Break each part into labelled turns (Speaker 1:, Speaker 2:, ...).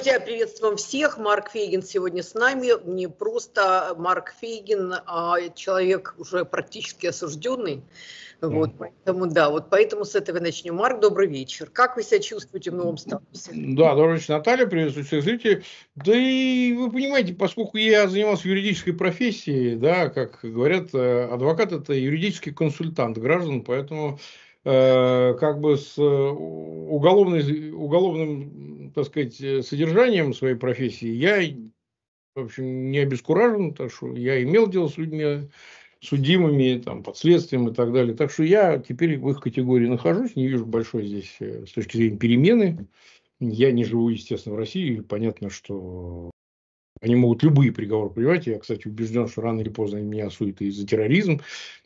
Speaker 1: Друзья, приветствуем всех. Марк Фейгин сегодня с нами. Не просто Марк Фейгин, а человек уже практически осужденный. Вот, mm. поэтому, да, вот поэтому с этого начнем. Марк, добрый вечер. Как вы себя чувствуете в новом статусе?
Speaker 2: Да, добрый вечер, Наталья, приветствую всех зрителей. Да и вы понимаете, поскольку я занимался юридической профессией, да, как говорят, э, адвокат – это юридический консультант граждан, поэтому Э, как бы с э, уголовной, уголовным, так сказать, э, содержанием своей профессии я, в общем, не обескуражен, так что я имел дело с людьми, судимыми, там, под следствием и так далее. Так что я теперь в их категории нахожусь, не вижу большой здесь с точки зрения перемены. Я не живу, естественно, в России, понятно, что они могут любые приговоры прививать. Я, кстати, убежден, что рано или поздно меня осудят и за терроризм,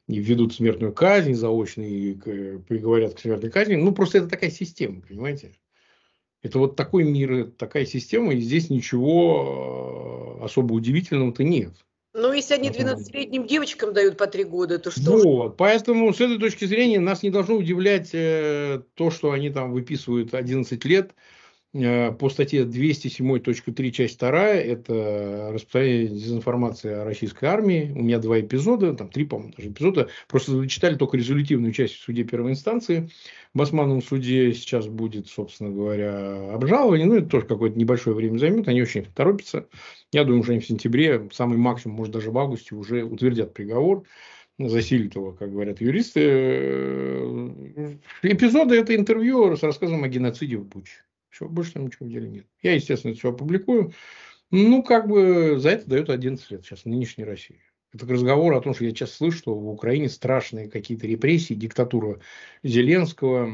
Speaker 2: и введут смертную казнь заочно, и э, приговорят к смертной казни. Ну, просто это такая система, понимаете? Это вот такой мир, такая система, и здесь ничего э, особо удивительного-то нет.
Speaker 1: Ну, если они 12-летним девочкам дают по три года, то что?
Speaker 2: Вот, поэтому с этой точки зрения нас не должно удивлять э, то, что они там выписывают 11 лет, Э, по статье 207.3, часть 2, это распространение дезинформации о российской армии. У меня два эпизода, там три, по-моему, даже эпизода. Просто читали только резолютивную часть в суде первой инстанции. В Османном суде сейчас будет, собственно говоря, обжалование. Ну, это тоже какое-то небольшое время займет. Они очень торопятся. Я думаю, что они в сентябре, самый максимум, может, даже в августе уже утвердят приговор засилит его, как говорят юристы. Э, эпизоды – это интервью с рассказом о геноциде в Буче. Все, больше там ничего в деле нет. Я, естественно, это все опубликую. Ну, как бы за это дают 11 лет сейчас нынешней России. Это разговор о том, что я сейчас слышу, что в Украине страшные какие-то репрессии, диктатура Зеленского,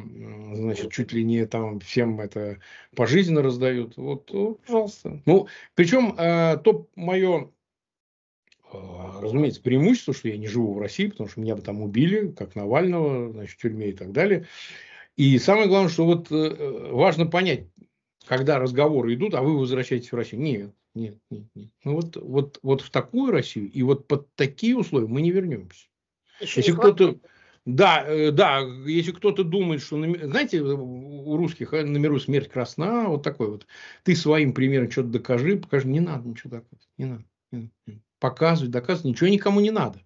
Speaker 2: значит, чуть ли не там всем это пожизненно раздают. Вот, ну, пожалуйста. Ну, причем э, то мое э, разумеется, преимущество, что я не живу в России, потому что меня бы там убили, как Навального, значит, в тюрьме и так далее. И самое главное, что вот э, важно понять, когда разговоры идут, а вы возвращаетесь в Россию. Нет, нет, нет, нет. Ну вот, вот, вот в такую Россию и вот под такие условия мы не вернемся. Еще если кто-то, да, э, да, если кто-то думает, что, знаете, э, у русских э, на миру смерть красна, вот такой вот, ты своим примером что-то докажи, покажи, не надо ничего доказывать, не надо, не надо. показывать, доказывать, ничего никому не надо.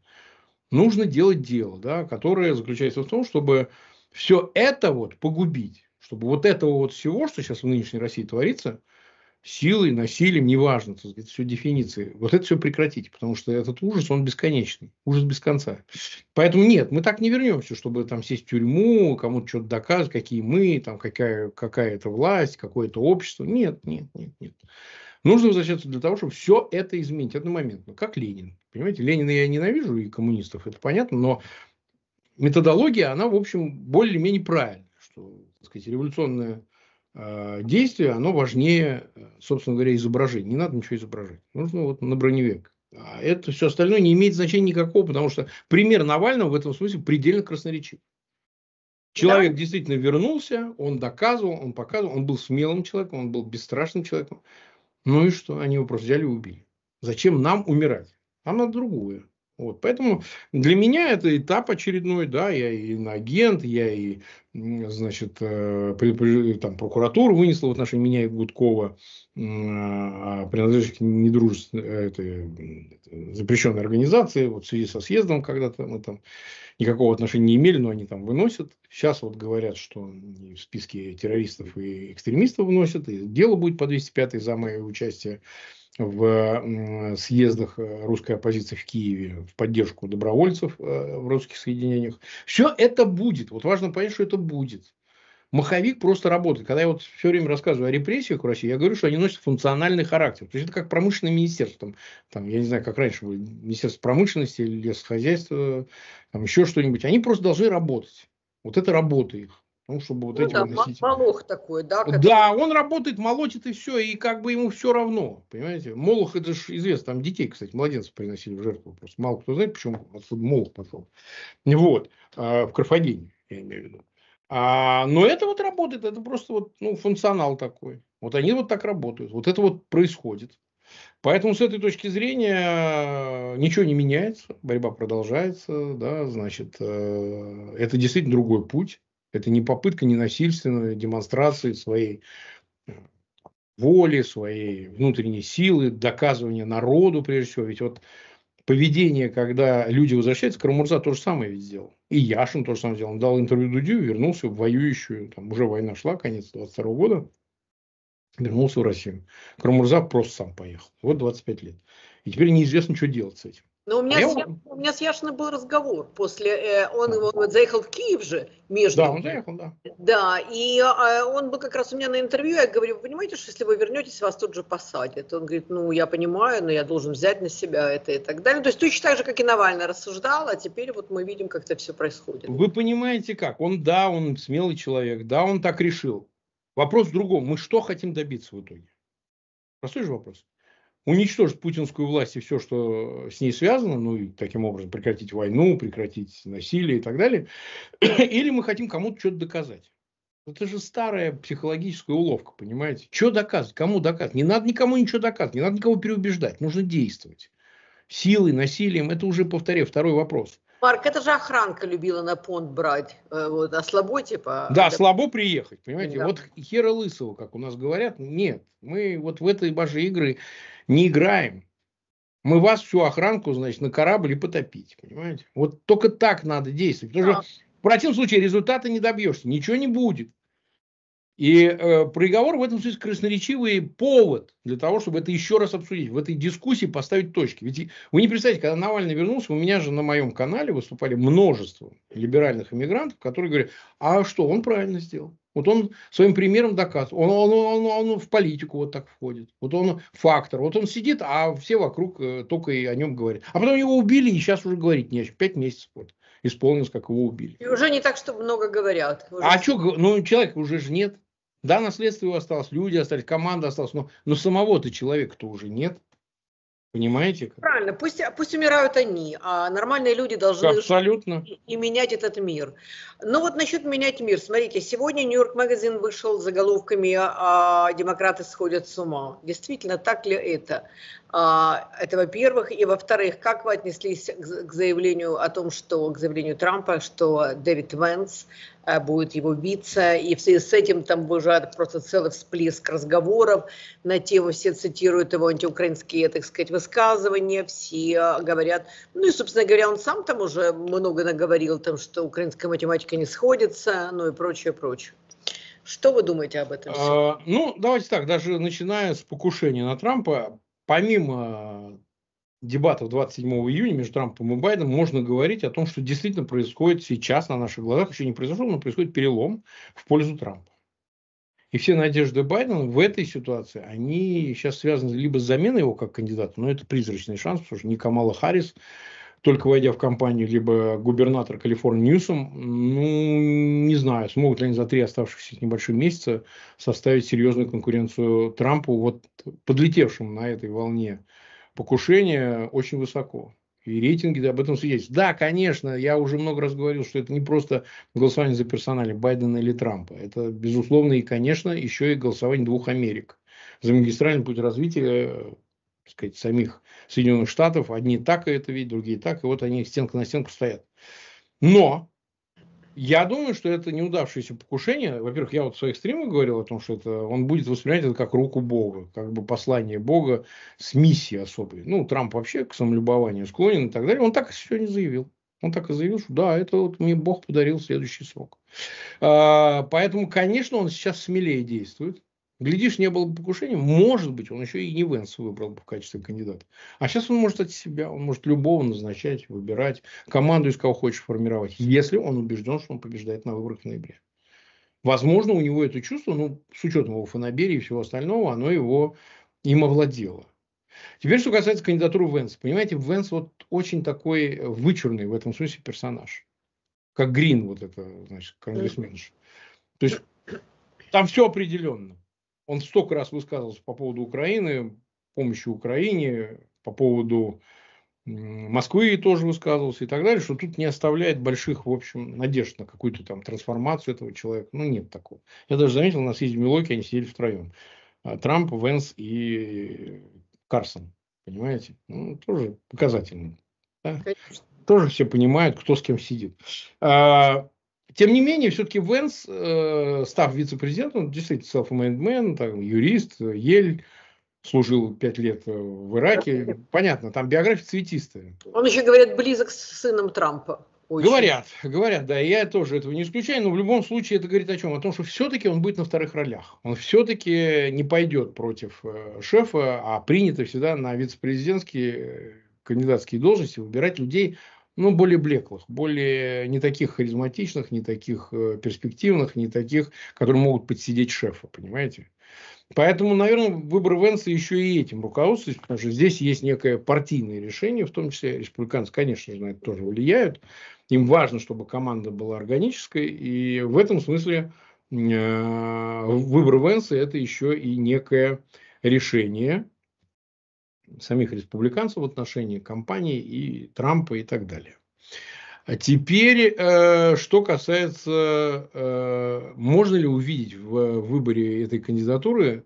Speaker 2: Нужно делать дело, да, которое заключается в том, чтобы все это вот погубить чтобы вот этого вот всего, что сейчас в нынешней России творится, силой, насилием, неважно, так все дефиниции, вот это все прекратить, потому что этот ужас, он бесконечный, ужас без конца. Поэтому нет, мы так не вернемся, чтобы там сесть в тюрьму, кому-то что-то доказывать, какие мы, там какая, какая это власть, какое то общество. Нет, нет, нет, нет. Нужно возвращаться для того, чтобы все это изменить одномоментно, ну, как Ленин. Понимаете, Ленина я ненавижу и коммунистов, это понятно, но методология, она, в общем, более-менее правильная, что сказать, революционное а, действие, оно важнее, э, собственно говоря, изображения. Не надо ничего изображать. Нужно вот на броневик. А это все остальное не имеет значения никакого, потому что пример Навального в этом смысле предельно красноречив. Человек да. действительно вернулся, он доказывал, он показывал, он был смелым человеком, он был бесстрашным человеком. Ну и что? Они его просто взяли и убили. Зачем нам умирать? Нам надо другое. Вот, поэтому для меня это этап очередной, да, я и агент, я и, значит, э, там прокуратура вынесла в отношении меня и Гудкова, а, принадлежащих недружественной, э, этой, запрещенной организации, вот в связи со съездом когда-то мы там никакого отношения не имели, но они там выносят. Сейчас вот говорят, что в списке террористов и экстремистов вносят, и дело будет по 205 за мое участие в съездах э, русской оппозиции в Киеве в поддержку добровольцев э, в русских соединениях. Все это будет. Вот важно понять, что это будет. Маховик просто работает. Когда я вот все время рассказываю о репрессиях в России, я говорю, что они носят функциональный характер. То есть это как промышленное министерство. Там, там, я не знаю, как раньше было, министерство промышленности, лесхозяйства, там еще что-нибудь. Они просто должны работать. Вот это работа их. Ну, чтобы вот ну, эти да, носители...
Speaker 1: Молох такой, да? Который... Да,
Speaker 2: он работает, молотит и все, и как бы ему все равно, понимаете? Молох, это же известно, там детей, кстати, младенцев приносили в жертву, просто мало кто знает, почему отсюда молох пошел. Вот, а, в Карфагене, я имею в виду. А, но это вот работает, это просто вот, ну, функционал такой. Вот они вот так работают, вот это вот происходит. Поэтому с этой точки зрения э, ничего не меняется, борьба продолжается, да, значит, э, это действительно другой путь. Это не попытка ненасильственной демонстрации своей э, воли, своей внутренней силы, доказывания народу, прежде всего. Ведь вот поведение, когда люди возвращаются, Карамурза то же самое ведь сделал. И Яшин то же самое сделал. Он дал интервью Дудю, вернулся в воюющую, там уже война шла, конец 22 года, вернулся в Россию. Карамурза просто сам поехал. Вот 25 лет. И теперь неизвестно, что делать с этим.
Speaker 1: Но у меня, с, я... у меня с Яшиным был разговор после, э, он, он заехал в Киев же, между... Да, он заехал, да. Да, и э, он был как раз у меня на интервью, я говорю, вы понимаете, что если вы вернетесь, вас тут же посадят. Он говорит, ну, я понимаю, но я должен взять на себя это и так далее. Ну, то есть точно так же, как и Навальный рассуждал, а теперь вот мы видим, как это все происходит.
Speaker 2: Вы понимаете как? Он, да, он смелый человек, да, он так решил. Вопрос в другом, мы что хотим добиться в итоге? Простой же вопрос уничтожить путинскую власть и все, что с ней связано, ну и таким образом прекратить войну, прекратить насилие и так далее, или мы хотим кому-то что-то доказать. Это же старая психологическая уловка, понимаете? Что доказывать? Кому доказывать? Не надо никому ничего доказывать, не надо никого переубеждать, нужно действовать. Силой, насилием, это уже, повторяю, второй вопрос.
Speaker 1: Марк, это же охранка любила на понт брать, э, вот, а слабо типа...
Speaker 2: Да, это... слабо приехать, понимаете, да. вот хера лысого, как у нас говорят, нет, мы вот в этой божьей игры не играем, мы вас всю охранку, значит, на корабль и потопить, понимаете? Вот только так надо действовать, потому да. что в противном случае результата не добьешься, ничего не будет. И э, приговор в этом смысле красноречивый повод для того, чтобы это еще раз обсудить, в этой дискуссии поставить точки. Ведь вы не представляете, когда Навальный вернулся, у меня же на моем канале выступали множество либеральных иммигрантов, которые говорят, а что, он правильно сделал. Вот он своим примером доказывает. Он, он, он, он, он в политику вот так входит. Вот он фактор. Вот он сидит, а все вокруг э, только и о нем говорят. А потом его убили, и сейчас уже говорить не о чем. Пять месяцев вот исполнилось, как его убили.
Speaker 1: И уже не так, чтобы много говорят. Уже...
Speaker 2: А что, ну человека уже же нет. Да, наследство его осталось, люди остались, команда осталась, но, но самого-то человека-то уже нет. Понимаете? Как?
Speaker 1: Правильно, пусть, пусть умирают они, а нормальные люди должны Абсолютно. И, и менять этот мир. Ну вот насчет менять мир, смотрите, сегодня Нью-Йорк Магазин вышел с заголовками а, а «Демократы сходят с ума». Действительно, так ли это? А, это, во-первых. И, во-вторых, как вы отнеслись к заявлению о том, что к заявлению Трампа, что Дэвид Венс э, будет его вице, и в связи с этим там уже просто целый всплеск разговоров на тему, все цитируют его антиукраинские, так сказать, высказывания, все говорят, ну и, собственно говоря, он сам там уже много наговорил, там, что украинская математика не сходится, ну и прочее, прочее. Что вы думаете об этом?
Speaker 2: А, ну, давайте так, даже начиная с покушения на Трампа, помимо э, дебатов 27 июня между Трампом и Байденом можно говорить о том, что действительно происходит сейчас на наших глазах, еще не произошел, но происходит перелом в пользу Трампа. И все надежды Байдена в этой ситуации, они сейчас связаны либо с заменой его как кандидата, но это призрачный шанс, потому что ни Камала Харрис, только войдя в компанию, либо губернатор Калифорнии Ньюсом, ну, не знаю, смогут ли они за три оставшихся небольших месяца составить серьезную конкуренцию Трампу, вот подлетевшему на этой волне покушения очень высоко. И рейтинги об этом свидетельствуют. Да, конечно, я уже много раз говорил, что это не просто голосование за персонали Байдена или Трампа. Это, безусловно, и, конечно, еще и голосование двух Америк. За магистральный путь развития э, так сказать, самих Соединенных Штатов. Одни так и это видят, другие так, и вот они стенка на стенку стоят. Но я думаю, что это неудавшееся покушение. Во-первых, я вот в своих стримах говорил о том, что это он будет воспринимать это как руку Бога, как бы послание Бога с миссией особой. Ну, Трамп вообще к самолюбованию склонен и так далее. Он так и сегодня заявил. Он так и заявил, что да, это вот мне Бог подарил следующий срок. А, поэтому, конечно, он сейчас смелее действует. Глядишь, не было бы покушения, может быть, он еще и не Венс выбрал бы в качестве кандидата. А сейчас он может от себя, он может любого назначать, выбирать, команду из кого хочешь формировать, если он убежден, что он побеждает на выборах в ноябре. Возможно, у него это чувство, ну, с учетом его фанаберии и всего остального, оно его им овладело. Теперь, что касается кандидатуры Венса. Понимаете, Венс вот очень такой э, вычурный в этом смысле персонаж. Как Грин, вот это, значит, конгрессмен, То есть там все определенно он столько раз высказывался по поводу Украины, помощи Украине, по поводу Москвы тоже высказывался и так далее, что тут не оставляет больших, в общем, надежд на какую-то там трансформацию этого человека. Ну, нет такого. Я даже заметил, у нас есть Милоки, они сидели втроем. А, Трамп, Венс и Карсон. Понимаете? Ну, тоже показательно. Да? Тоже все понимают, кто с кем сидит. А, тем не менее, все-таки Венс, э, став вице-президентом, действительно self-made man, там, юрист, Ель, служил пять лет э, в Ираке. Понятно, там биография цветистая.
Speaker 1: Он еще, говорят,
Speaker 2: близок с сыном
Speaker 1: Трампа. Очень. Говорят,
Speaker 2: говорят, да, и я тоже этого не исключаю, но в любом случае это говорит о чем? О том, что все-таки он будет на вторых ролях. Он все-таки не пойдет против э, шефа, а принято всегда на вице-президентские э, кандидатские должности выбирать людей ну, более блеклых, более не таких харизматичных, не таких э, перспективных, не таких, которые могут подсидеть шефа, понимаете? Поэтому, наверное, выбор Венса еще и этим руководствуется, потому что здесь есть некое партийное решение, в том числе республиканцы, конечно же, на это тоже влияют. Им важно, чтобы команда была органической, и в этом смысле э, выбор Венса – это еще и некое решение, самих республиканцев в отношении компании и Трампа и так далее. А теперь, э, что касается, э, можно ли увидеть в выборе этой кандидатуры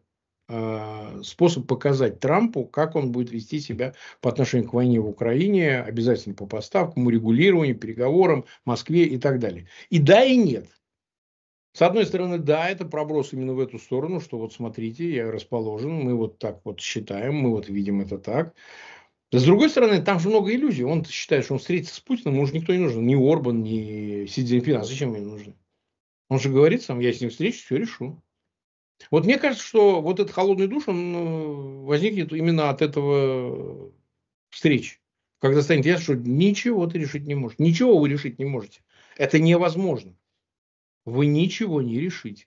Speaker 2: э, способ показать Трампу, как он будет вести себя по отношению к войне в Украине, обязательно по поставкам, регулированию, переговорам, Москве и так далее. И да, и нет. С одной стороны, да, это проброс именно в эту сторону, что вот смотрите, я расположен, мы вот так вот считаем, мы вот видим это так. С другой стороны, там же много иллюзий. Он считает, что он встретится с Путиным, ему уже никто не нужен. Ни Орбан, ни Си Цзиньпин. А зачем ему нужны? Он же говорит сам, я с ним встречусь, все решу. Вот мне кажется, что вот этот холодный душ, он э, возникнет именно от этого встречи. Когда станет ясно, что ничего ты решить не можешь. Ничего вы решить не можете. Это невозможно вы ничего не решите.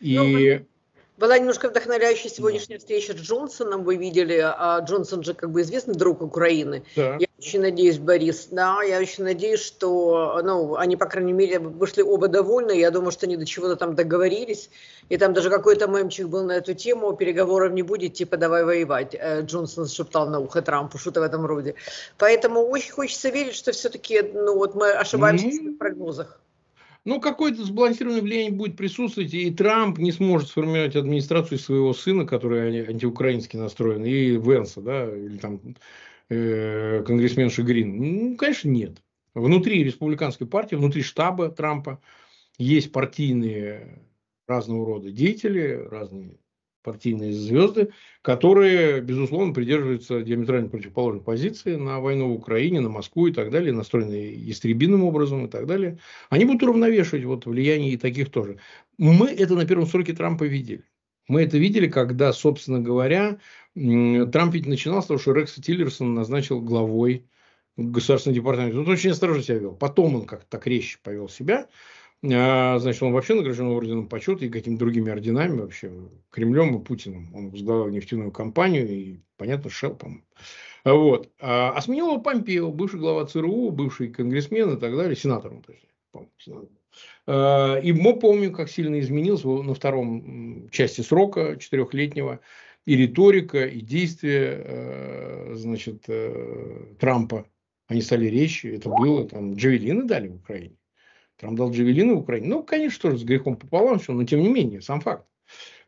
Speaker 2: И... Ну,
Speaker 1: была немножко вдохновляющая сегодняшняя да. встреча с Джонсоном. Вы видели, а Джонсон же как бы известный друг Украины. Да. Я очень надеюсь, Борис, да, я очень надеюсь, что, ну, они, по крайней мере, вышли оба довольны. Я думаю, что они до чего-то там договорились. И там даже какой-то мемчик был на эту тему, переговоров не будет, типа, давай воевать. Э, Джонсон шептал на ухо Трампу, что-то в этом роде. Поэтому очень хочется верить, что все-таки, ну, вот мы ошибаемся mm-hmm. в ну, прогнозах. Ну, какое-то
Speaker 2: сбалансированное влияние будет присутствовать, и Трамп не сможет сформировать администрацию своего сына, который антиукраински настроен, и Венса, да, или там э, конгрессменша Грин. Ну, конечно, нет. Внутри республиканской партии, внутри штаба Трампа есть партийные разного рода деятели, разные партийные звезды, которые, безусловно, придерживаются диаметрально противоположной позиции на войну в Украине, на Москву и так далее, настроены истребиным образом и так далее. Они будут уравновешивать вот влияние и таких тоже. Мы это на первом сроке Трампа видели. Мы это видели, когда, собственно говоря, Трамп ведь начинал с того, что Рекса Тиллерсон назначил главой государственного департамента. Он очень осторожно себя вел. Потом он как-то так резче повел себя. А, значит, он вообще награжден орденом почета и какими-то другими орденами вообще, Кремлем и Путиным. Он возглавил нефтяную компанию и, понятно, Шел, по а Вот. А, а сменил его Помпео, бывший глава ЦРУ, бывший конгрессмен и так далее, сенатором, точнее, по сенатор. А, и мы помним, как сильно изменился на втором части срока четырехлетнего и риторика, и действия э, значит, э, Трампа. Они стали речи, это было, там, джавелины дали в Украине. Трамп дал джавелины в Украине. Ну, конечно, тоже с грехом пополам, все, но тем не менее, сам факт.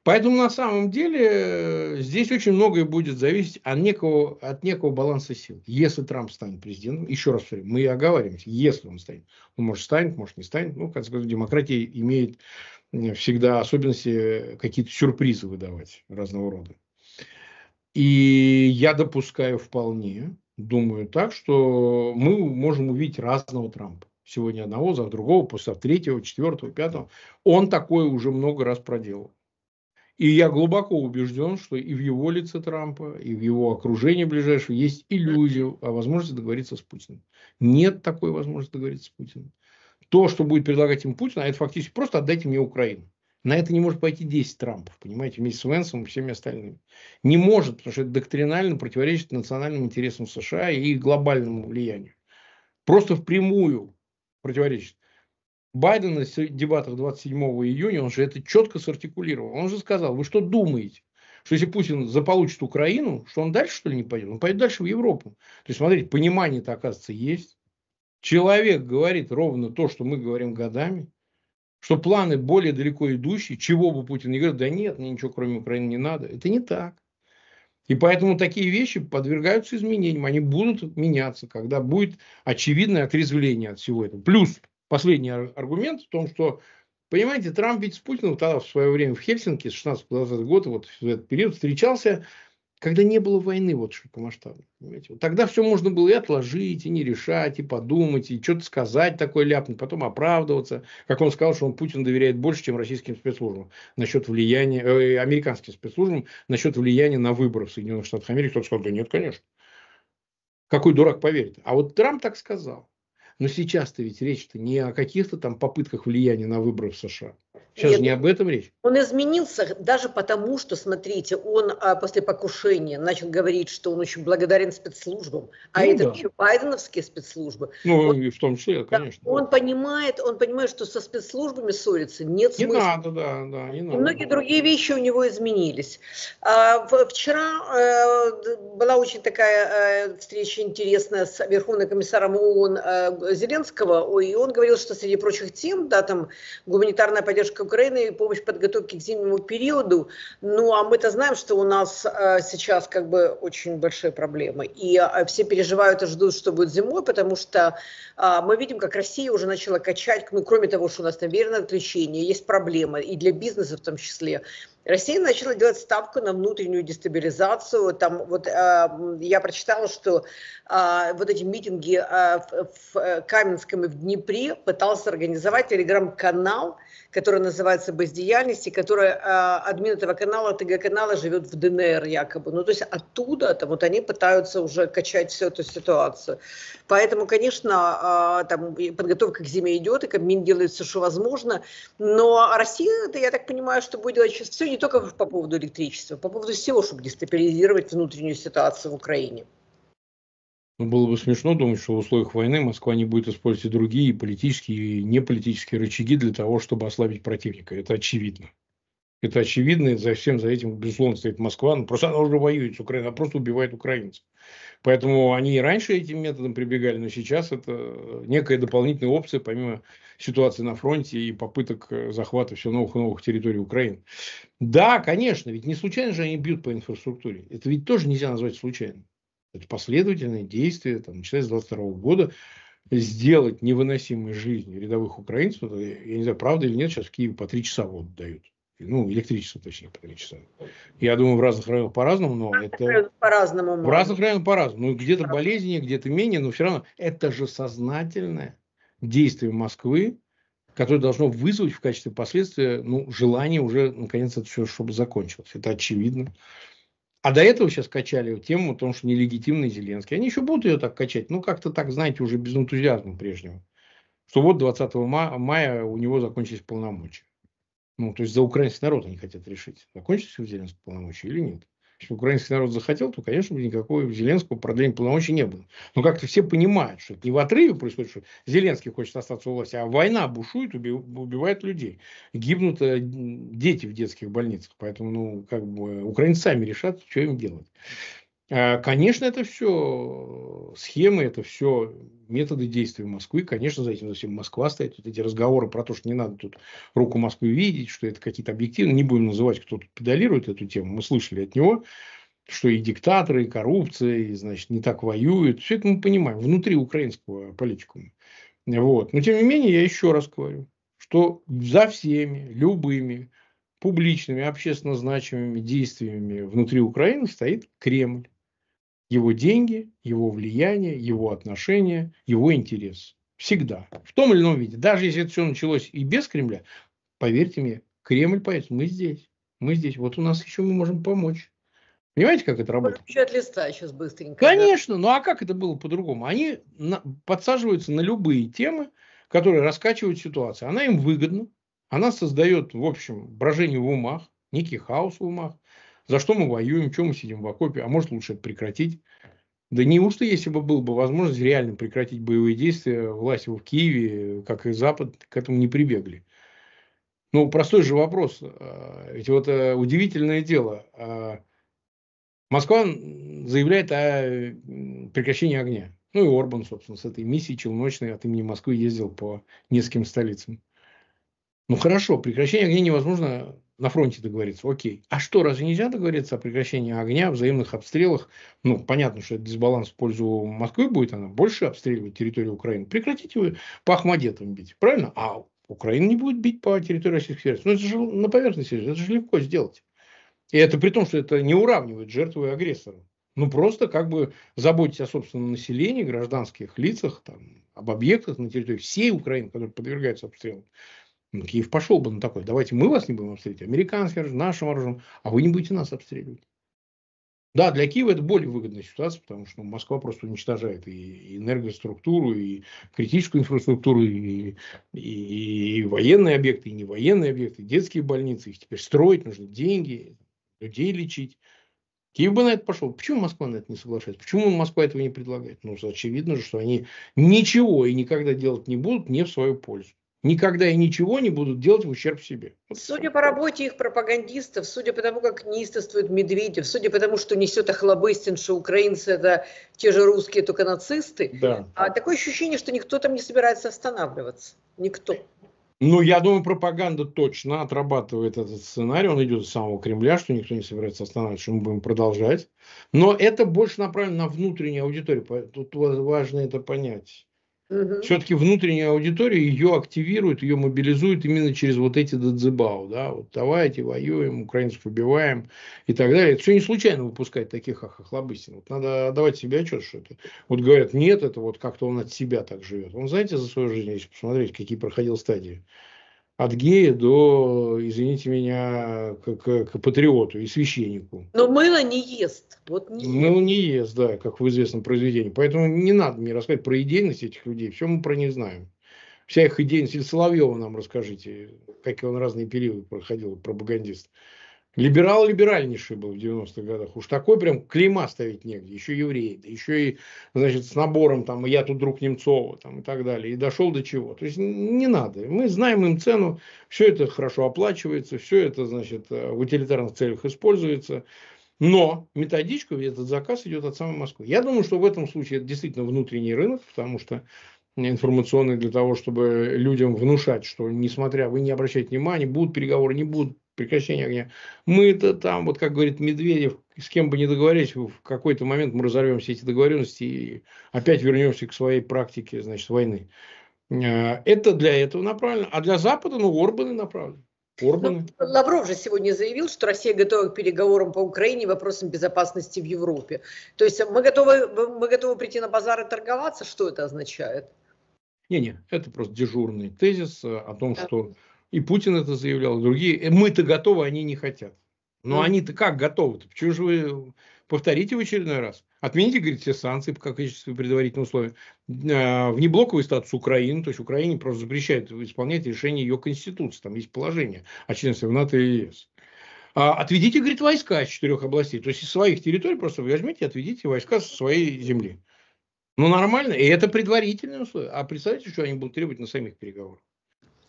Speaker 2: Поэтому на самом деле э, здесь очень многое будет зависеть от некого, от некого баланса сил. Если Трамп станет президентом, еще раз повторю, мы оговариваемся, если он станет. Он ну, может станет, может не станет. Ну, в конце концов, демократия имеет всегда особенности э, какие-то сюрпризы выдавать разного рода. И я допускаю вполне, думаю так, что мы можем увидеть разного Трампа сегодня одного, за другого, после третьего, четвертого, пятого. Он такое уже много раз проделал. И я глубоко убежден, что и в его лице Трампа, и в его окружении ближайшего есть иллюзия о возможности договориться с Путиным. Нет такой возможности договориться с Путиным. То, что будет предлагать им Путин, а это фактически просто отдайте мне Украину. На это не может пойти 10 Трампов, понимаете, вместе с Венсом и всеми остальными. Не может, потому что это доктринально противоречит национальным интересам США и их глобальному влиянию. Просто впрямую противоречит. Байден на дебатах 27 июня, он же это четко сартикулировал. Он же сказал, вы что думаете? Что если Путин заполучит Украину, что он дальше, что ли, не пойдет? Он пойдет дальше в Европу. То есть, смотрите, понимание-то, оказывается, есть. Человек говорит ровно то, что мы говорим годами что планы более далеко идущие, чего бы Путин не говорил, да нет, мне ничего кроме Украины не надо. Это не так. И поэтому такие вещи подвергаются изменениям, они будут меняться, когда будет очевидное отрезвление от всего этого. Плюс последний аргумент в том, что, понимаете, Трамп ведь с Путиным тогда в свое время в Хельсинки с 16 20 год, вот в этот период встречался, когда не было войны вот широкомасштабной. Понимаете? Вот тогда все можно было и отложить, и не решать, и подумать, и что-то сказать такое ляпнуть, потом оправдываться. Как он сказал, что он Путин доверяет больше, чем российским спецслужбам насчет влияния, э, американским спецслужбам насчет влияния на выборы в Соединенных Штатах Америки. Кто-то сказал, да нет, конечно. Какой дурак поверит? А вот
Speaker 1: Трамп так сказал.
Speaker 2: Но сейчас-то ведь речь-то не о каких-то там попытках влияния на выборы в США. Сейчас Нет, же не ну, об этом речь.
Speaker 1: Он изменился даже потому, что, смотрите, он а, после покушения начал говорить, что он очень благодарен спецслужбам, а ну, это да. еще байденовские спецслужбы. Ну, он, и в том числе, да, конечно. Он да. понимает, он понимает, что со спецслужбами ссориться нет не смысла. Не надо, да, да, не надо. И многие другие вещи у него изменились. А, в, вчера а, была очень такая а, встреча интересная с Верховным комиссаром ООН а, Зеленского, и он говорил, что среди прочих тем, да, там гуманитарная поддержка Украины и помощь подготовки к зимнему периоду. Ну, а мы-то знаем, что у нас э, сейчас как бы очень большие проблемы. И э, все переживают и ждут, что будет зимой, потому что э, мы видим, как Россия уже начала качать, ну, кроме того, что у нас там верное отвлечение, есть проблемы и для бизнеса в том числе. Россия начала делать ставку на внутреннюю дестабилизацию. Там вот э, я прочитала, что э, вот эти митинги э, в, в Каменском и в Днепре пытался организовать телеграм-канал которая называется «Бездеяльность», и которая админ этого канала, ТГ-канала, живет в ДНР якобы. Ну, то есть оттуда там, вот они пытаются уже качать всю эту ситуацию. Поэтому, конечно, а, там подготовка к зиме идет, и Кабмин делает все, что возможно. Но Россия, это я так понимаю, что будет делать сейчас все не только по поводу электричества, по поводу всего, чтобы дестабилизировать внутреннюю ситуацию в Украине.
Speaker 2: Но ну, было бы смешно думать, что в условиях войны Москва не будет использовать другие политические и неполитические рычаги для того, чтобы ослабить противника. Это очевидно. Это очевидно, и за всем за этим, безусловно, стоит Москва. Но ну, просто она уже воюет с Украиной, она просто убивает украинцев. Поэтому они и раньше этим методом прибегали, но сейчас это некая дополнительная опция, помимо ситуации на фронте и попыток э, захвата все новых и новых территорий Украины. Да, конечно, ведь не случайно же они бьют по инфраструктуре. Это ведь тоже нельзя назвать случайным. Это последовательные действия, там, начиная с 22 года, сделать невыносимой жизнь рядовых украинцев, э, я не знаю, правда или нет, сейчас в Киеве по три часа воду дают. Ну, электричество, точнее, по три часа. Я думаю, в разных районах по-разному, но разных это...
Speaker 1: По-разному.
Speaker 2: В разных районах по-разному. Ну, где-то по где-то менее, но все равно это же сознательное действие Москвы, которое должно вызвать в качестве последствия ну, желание уже, наконец, это все, чтобы закончилось. Это очевидно. А до этого сейчас качали тему о том, что нелегитимный Зеленский. Они еще будут ее так качать, ну как-то так, знаете, уже без энтузиазма прежнего. Что вот 20 мая, мая у него закончились полномочия. Ну, то есть за украинский народ они хотят решить, закончатся у Зеленского полномочия или нет. Если украинский народ захотел, то, конечно, никакого Зеленского продления полномочий не было. Но как-то все понимают, что это не в отрыве происходит, что Зеленский хочет остаться у власти, а война бушует, убивает людей. Гибнут э, дети в детских больницах. Поэтому, ну, как бы, украинцы сами решат, что им делать. Э, конечно, это все э, схемы, это все методы действия Москвы. Конечно, за этим за всем Москва стоит. Вот эти разговоры про то, что не надо тут руку Москвы видеть, что это какие-то объективы. Не будем называть, кто тут педалирует эту тему. Мы слышали от него, что и диктаторы, и коррупция, и, значит, не так воюют. Все это мы понимаем внутри украинского политикума. Вот. Но, тем не менее, я еще раз говорю, что за всеми, любыми публичными, общественно значимыми действиями внутри Украины стоит Кремль его деньги, его влияние, его отношения, его интерес. Всегда. В том или ином виде. Даже если это все началось и без Кремля, поверьте мне, Кремль поет, мы здесь. Мы здесь. Вот у нас еще мы можем помочь. Понимаете, как это работает?
Speaker 1: Еще от листа сейчас быстренько.
Speaker 2: Конечно, да? ну а как это было по-другому? Они на, подсаживаются на любые темы, которые раскачивают ситуацию. Она им выгодна, она создает, в общем, брожение в умах, некий хаос в умах. За что мы воюем, чем мы сидим в окопе, а может лучше это прекратить. Да неужто, если бы была бы возможность реально прекратить боевые действия, власть в Киеве, как и Запад, к этому не прибегли? Ну, простой же вопрос. Э, ведь вот э, удивительное дело. Э, Москва заявляет о прекращении огня. Ну и Орбан, собственно, с этой миссией челночной от имени Москвы ездил по нескольким столицам. Ну хорошо, прекращение огня невозможно на фронте договориться, окей. А что, разве нельзя договориться о прекращении огня, взаимных обстрелах? Ну, понятно, что это дисбаланс в пользу Москвы будет, она больше обстреливает территорию Украины. Прекратите вы по Ахмадетам бить, правильно? А Украина не будет бить по территории Российской Федерации. Ну, это же на поверхности, это же легко сделать. И это при том, что это не уравнивает жертву и агрессора. Ну, просто как бы заботьтесь о собственном населении, гражданских лицах, там, об объектах на территории всей Украины, которые подвергаются обстрелам. Ну, Киев пошел бы на такой, давайте мы вас не будем обстреливать, американским оружием, нашим оружием, а вы не будете нас обстреливать. Да, для Киева это более выгодная ситуация, потому что ну, Москва просто уничтожает и энергоструктуру, и критическую инфраструктуру, и, и, и военные объекты, и не военные объекты, и детские больницы. Их теперь строить, нужно, деньги, людей лечить. Киев бы на это пошел. Почему Москва на это не соглашается? Почему Москва этого не предлагает? Ну, очевидно же, что они ничего и никогда делать не будут не в свою пользу никогда и ничего не будут делать в ущерб себе.
Speaker 1: Судя по работе их пропагандистов, судя по тому, как неистовствует Медведев, судя по тому, что несет охлобыстин, что украинцы это те же русские, только нацисты, да. а такое ощущение, что никто там не собирается останавливаться. Никто.
Speaker 2: Ну, я думаю, пропаганда точно отрабатывает этот сценарий. Он идет с самого Кремля, что никто не собирается останавливаться, что мы будем продолжать. Но это больше направлено на внутреннюю аудиторию. Тут важно это понять. Угу. Все-таки внутренняя аудитория ее активирует, ее мобилизует именно через вот эти дадзебау, да, вот давайте воюем, украинцев убиваем и так далее. Это все не случайно выпускать таких ахахлобыстин. Вот надо отдавать себе отчет, что это. Вот говорят, нет, это вот как-то он от себя так живет. Он, знаете, за свою жизнь, если посмотреть, какие проходил стадии от гея до, извините меня, к, к, к патриоту и священнику.
Speaker 1: Но мыло не ест. Вот не мыло
Speaker 2: ест. не ест, да, как в известном произведении. Поэтому не надо мне рассказать про идейность этих людей. Все мы про них знаем. Вся их идейность. Или Соловьева нам расскажите, как он разные периоды проходил, пропагандист. Либерал либеральнейший был в 90-х годах. Уж такой прям клейма ставить негде. Еще евреи, да еще и, значит, с набором там «я тут друг Немцова» там, и так далее. И дошел до чего. То есть не надо. Мы знаем им цену. Все это хорошо оплачивается. Все это, значит, э, в утилитарных целях используется. Но методичку, этот заказ идет от самой Москвы. Я думаю, что в этом случае это действительно внутренний рынок, потому что информационный для того, чтобы людям внушать, что несмотря вы не обращаете внимания, будут переговоры, не будут, прекращение огня. Мы это там, вот как говорит Медведев, с кем бы ни договорились, в какой-то момент мы разорвем все эти договоренности и опять вернемся к своей практике, значит, войны. Э, это для этого направлено. А для Запада, ну, Орбаны направлены. Ну, Орбаны.
Speaker 1: Лавров же сегодня заявил, что Россия готова к переговорам по Украине и вопросам безопасности в Европе. То есть мы готовы, мы готовы прийти на базар и торговаться? Что это означает?
Speaker 2: Не-не, это просто дежурный тезис о том, да. что и Путин это заявлял, другие. Э, мы-то готовы, они не хотят. Но они-то как готовы-то? Почему же вы повторите в очередной раз? Отмените, говорит, все санкции по качеству предварительного условия. А, внеблоковый статус Украины, то есть Украине просто запрещает исполнять решение ее Конституции, там есть положение о членстве в НАТО и ЕС. А отведите, говорит, войска из четырех областей, то есть из своих территорий просто возьмите и отведите войска со своей земли. Ну, нормально, и это предварительное условие. А представьте, что они будут требовать на самих переговорах.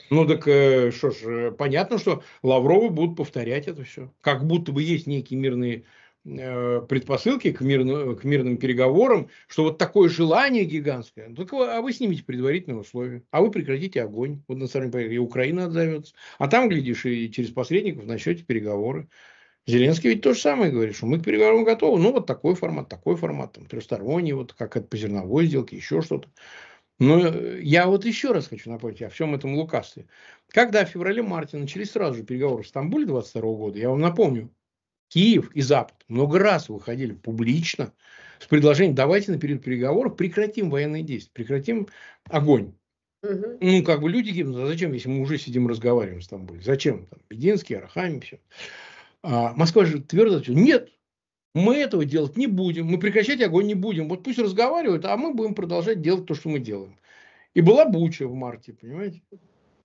Speaker 2: Ну так э, что ж, э, понятно, что Лавровы будут повторять это все. Как будто бы есть некие мирные э, предпосылки к, мирно, к мирным переговорам, что вот такое желание гигантское, ну, так вы, а вы снимите предварительные условия, а вы прекратите огонь. Вот на самом деле и Украина отзовется. А там, глядишь, и через посредников начнете переговоры. Зеленский ведь то же самое говорит, что мы к переговорам готовы. Ну, вот такой формат, такой формат, там, трехсторонний, вот как это по зерновой сделке, еще что-то. Но э, я вот еще раз хочу напомнить о всем этом лукавстве. Когда в феврале-марте начались сразу же переговоры в Стамбуле 22 года, я вам напомню, Киев и Запад много раз выходили публично с предложением, давайте на период переговоров прекратим военные действия, прекратим огонь. Угу. Ну, как бы люди гибнут, а зачем, если мы уже сидим разговариваем в Стамбуле? Зачем? Там, Бединский, Арахами, все. А Москва же твердо нет, мы этого делать не будем, мы прекращать огонь не будем. Вот пусть разговаривают, а мы будем продолжать делать то, что мы делаем. И была буча в марте, понимаете?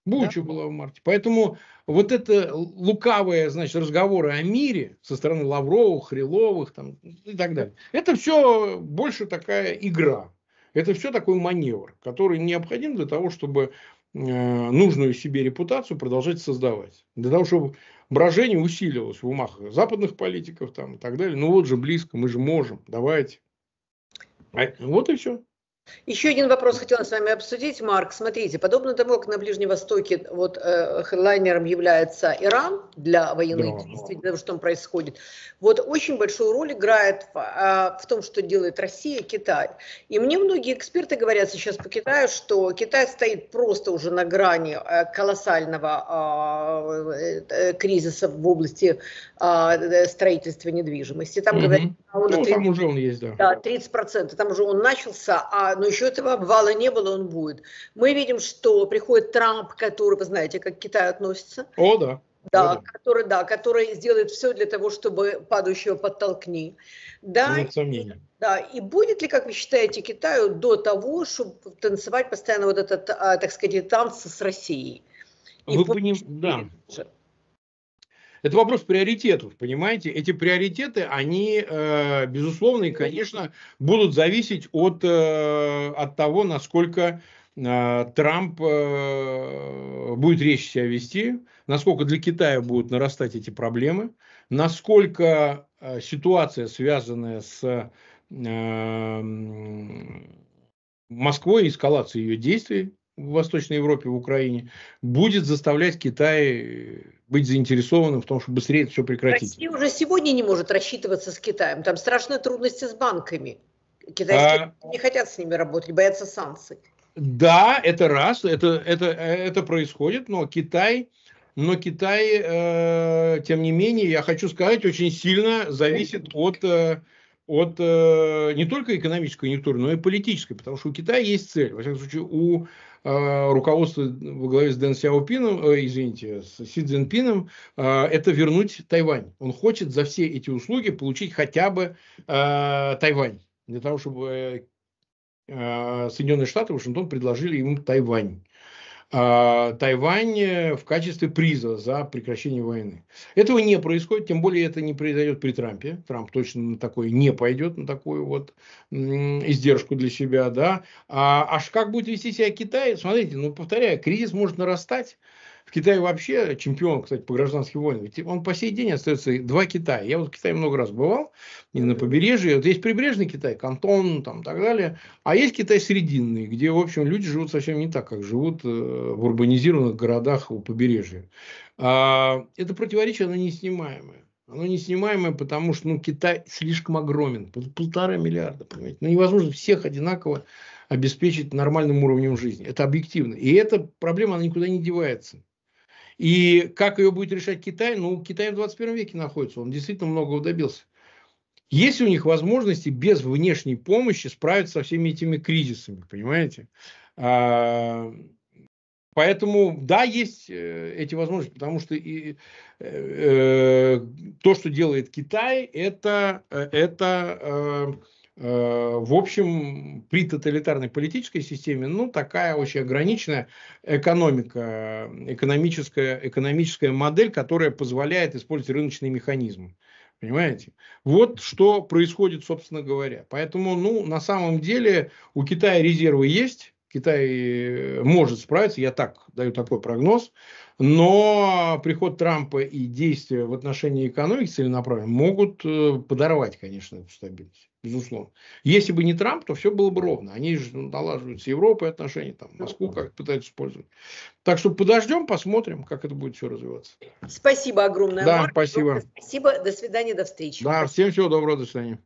Speaker 2: Буча да? была в марте. Поэтому вот это лукавые, значит, разговоры о мире со стороны Лавровых, Хриловых там, и так далее. Это все больше такая игра. Это все такой маневр, который необходим для того, чтобы э, нужную себе репутацию продолжать создавать. Для того, чтобы брожение усилилось в умах западных политиков там и так далее. Ну вот же близко, мы же можем, давайте. А, вот и все.
Speaker 1: Еще один вопрос хотела с вами обсудить, Марк. Смотрите, подобно тому, как на Ближнем Востоке вот э, хедлайнером является Иран для военных да. действий, для того, что там происходит, вот очень большую роль играет в, э, в том, что делает Россия, Китай. И мне многие эксперты говорят сейчас по Китаю, что Китай стоит просто уже на грани э, колоссального а, э, э, кризиса в области а, э, строительства недвижимости. Там угу. говорят, он ну, 30, там уже он есть, да. Да, 30%. Там уже он начался, а но еще этого обвала не было, он будет. Мы видим, что приходит Трамп, который, вы знаете, как к Китаю относится. О, да. Да, О, который, да, который сделает все для того, чтобы падающего подтолкни. Да, Нет сомнений. Да, и будет ли, как вы считаете, Китаю до того, чтобы танцевать постоянно вот этот, а, так сказать, танцы с Россией? И вы вот, поним... да.
Speaker 2: Это вопрос приоритетов, понимаете? Эти приоритеты, они, э, безусловно, и, конечно, будут зависеть от, э, от того, насколько э, Трамп будет речь себя вести, насколько для Китая будут нарастать эти проблемы, насколько ситуация, связанная с Москвой, эскалацией ее действий, в Восточной Европе, в Украине, будет заставлять Китай э, быть заинтересованным в том, чтобы быстрее это все прекратить.
Speaker 1: Россия уже сегодня не может рассчитываться с Китаем. Там страшные трудности с банками. Китайские а... не хотят с ними работать, боятся санкций.
Speaker 2: Да, это раз, это, это, это происходит, но Китай, но Китай, э, тем не менее, я хочу сказать, очень сильно зависит от э, от э, не только экономической конъюнктуры, но и политической, потому что у Китая есть цель. Во всяком случае, у э, руководства во главе с Дэн Сяопином, э, извините, с Си Цзиньпином, э, это вернуть Тайвань. Он хочет за все эти услуги получить хотя бы э, Тайвань, для того, чтобы э, э Соединенные Штаты, Вашингтон предложили ему Тайвань. А, Тайвань в качестве приза за прекращение войны. Этого не происходит, тем более это не произойдет при Трампе. Трамп точно на такое не пойдет, на такую вот издержку для себя. Да? А, аж как будет вести себя Китай? Смотрите, ну повторяю, кризис может нарастать. Китай вообще чемпион, кстати, по гражданским войнам. Ведь он по сей день остается два Китая. Я вот в Китае много раз бывал, и на побережье. Вот есть прибрежный Китай, Кантон, там и так далее. А есть Китай срединный, где, в общем, люди живут совсем не так, как живут э, в урбанизированных городах у побережья. А, это противоречие, оно неснимаемое. Оно неснимаемое, потому что ну, Китай слишком огромен. Полтора миллиарда, понимаете. Ну, невозможно всех одинаково обеспечить нормальным уровнем жизни. Это объективно. И эта проблема, она никуда не девается. И как ее будет решать Китай? Ну, Китай в 21 веке находится, он действительно многого добился. Есть у них возможности без внешней помощи справиться со всеми этими кризисами, понимаете? А, поэтому, да, есть э, эти возможности, потому что и, э, э то, что делает Китай, это, э, это э, Э, в общем, при тоталитарной политической системе, ну, такая очень ограниченная экономика, экономическая, экономическая модель, которая позволяет использовать рыночные механизмы. Понимаете? Вот что происходит, собственно говоря. Поэтому, ну, на самом деле у Китая резервы есть, Китай э, может справиться, я так даю такой прогноз, но приход Трампа и действия в отношении экономики целенаправленно могут э, подорвать, конечно, эту стабильность безусловно. Если бы не Трамп, то все было бы ровно. Они же налаживают с Европой отношения, там, Москву как пытаются использовать. Так что подождем, посмотрим, как это будет все развиваться.
Speaker 1: Спасибо огромное. Да, Марк. спасибо. Спасибо, до свидания, до встречи.
Speaker 2: Да, всем всего доброго, до свидания.